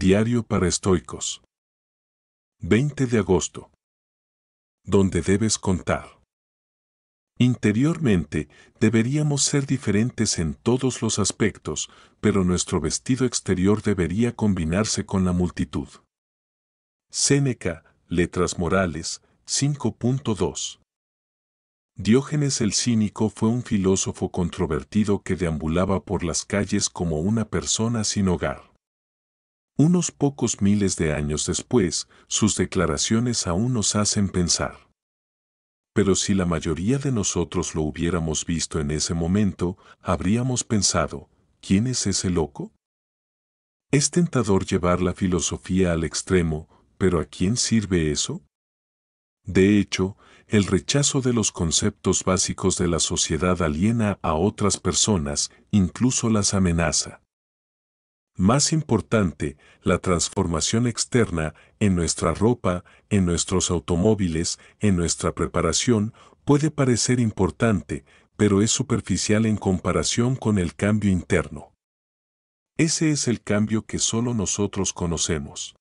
Diario para estoicos. 20 de agosto. Donde debes contar. Interiormente, deberíamos ser diferentes en todos los aspectos, pero nuestro vestido exterior debería combinarse con la multitud. Séneca, Letras Morales, 5.2. Diógenes el Cínico fue un filósofo controvertido que deambulaba por las calles como una persona sin hogar. Unos pocos miles de años después, sus declaraciones aún nos hacen pensar. Pero si la mayoría de nosotros lo hubiéramos visto en ese momento, habríamos pensado, ¿quién es ese loco? Es tentador llevar la filosofía al extremo, pero ¿a quién sirve eso? De hecho, el rechazo de los conceptos básicos de la sociedad aliena a otras personas, incluso las amenaza. Más importante, la transformación externa en nuestra ropa, en nuestros automóviles, en nuestra preparación, puede parecer importante, pero es superficial en comparación con el cambio interno. Ese es el cambio que solo nosotros conocemos.